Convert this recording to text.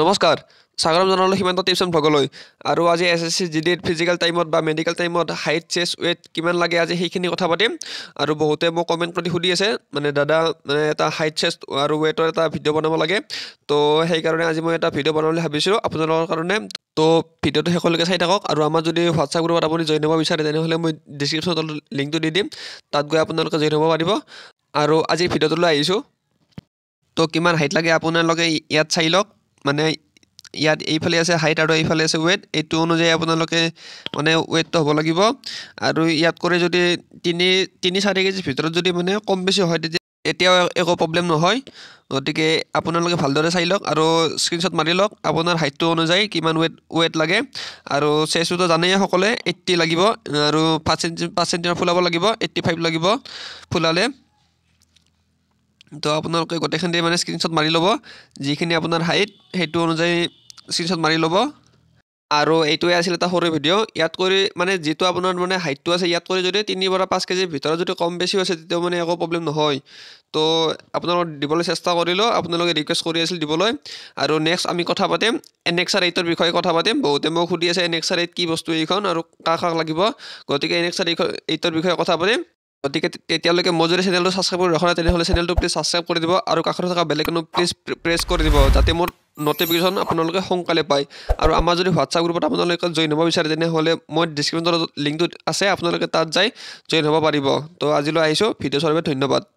নমস্কাৰ স্বাগতম জনালোঁ সীমান্ত টিপছ এণ্ড ভগলৈ আৰু আজি এছ এছ চি জি ডিট ফিজিকেল টাইমত বা মেডিকেল টাইমত হাইট চেষ্ট ৱেইট কিমান লাগে আজি সেইখিনি কথা পাতিম আৰু বহুতে মোক কমেণ্ট কৰি সুধি আছে মানে দাদা মানে এটা হাইট চেষ্ট আৰু ৱেইটৰ এটা ভিডিঅ' বনাব লাগে তো সেইকাৰণে আজি মই এটা ভিডিঅ' বনাবলৈ ভাবিছিলোঁ আপোনালোকৰ কাৰণে তো ভিডিঅ'টো শেষলৈকে চাই থাকক আৰু আমাৰ যদি হোৱাটছআপ গ্ৰুপত আপুনি জইন হ'ব বিচাৰে তেনেহ'লে মই ডিছক্ৰিপশ্যনত লিংকটো দি দিম তাত গৈ আপোনালোকে জইন হ'ব পাৰিব আৰু আজি ভিডিঅ'টোলৈ আহিছোঁ তো কিমান হাইট লাগে আপোনালোকে ইয়াত চাই লওক মানে ইয়াত এইফালে আছে হাইট আৰু এইফালে আছে ৱেট এইটো অনুযায়ী আপোনালোকে মানে ৱেটটো হ'ব লাগিব আৰু ইয়াত কৰি যদি তিনি তিনি চাৰি কেজিৰ ভিতৰত যদি মানে কম বেছি হয় তেতিয়া এতিয়াও একো প্ৰব্লেম নহয় গতিকে আপোনালোকে ভালদৰে চাই লওক আৰু স্ক্ৰীণশ্বট মাৰি লওক আপোনাৰ হাইটটো অনুযায়ী কিমান ৱেট ৱেট লাগে আৰু চেচটোতো জানেই সকলোৱে এইট্টি লাগিব আৰু পাঁচ চেণ্টি পাঁচ পাৰ্চেণ্টৰ ফুলাব লাগিব এইট্টি ফাইভ লাগিব ফুলালে তো আপোনালোকে গোটেইখিনিয়ে মানে স্ক্ৰীণশ্বট মাৰি ল'ব যিখিনি আপোনাৰ হাইট সেইটো অনুযায়ী স্ক্ৰীণশ্বট মাৰি ল'ব আৰু এইটোৱে আছিল এটা সৰু ভিডিঅ' ইয়াত কৰি মানে যিটো আপোনাৰ মানে হাইটটো আছে ইয়াত কৰি যদি তিনিৰ পৰা পাঁচ কেজিৰ ভিতৰত যদি কম বেছি হৈছে তেতিয়াও মানে একো প্ৰব্লেম নহয় তো আপোনালোকক দিবলৈ চেষ্টা কৰিলোঁ আপোনালোকে ৰিকুৱেষ্ট কৰি আছিল দিবলৈ আৰু নেক্সট আমি কথা পাতিম এনেক্সা এইটৰ বিষয়ে কথা পাতিম বহুতে মোক সুধি আছে এক্সাৰ এইট কি বস্তু এইখন আৰু কাক কাক লাগিব গতিকে এনেক্সা এইখন এইটৰ বিষয়ে কথা পাতিম গতিকে তেতিয়ালৈকে মই যদি চেনেলটো ছাবস্ক্ৰাইব কৰি ৰখা নাই তেনেহ'লে চেনেলটো প্লিজ ছাবস্ক্ৰাইব কৰি দিব আৰু কাষত থকা বেলেগ কোনো প্লিজ প্ৰেছ কৰি দিব যাতে মোৰ নটিফিকেশ্যন আপোনালোকে সোনকালে পায় আৰু আমাৰ যদি হোৱাটছআপ গ্ৰুপত আপোনালোকে জইন হ'ব বিচাৰে তেনেহ'লে মই ডিছক্ৰিপশ্যনত লিংকটো আছে আপোনালোকে তাত যাই জইন হ'ব পাৰিব তো আজিলৈ আহিছোঁ ভিডিঅ' চোৱাৰ বাবে ধন্যবাদ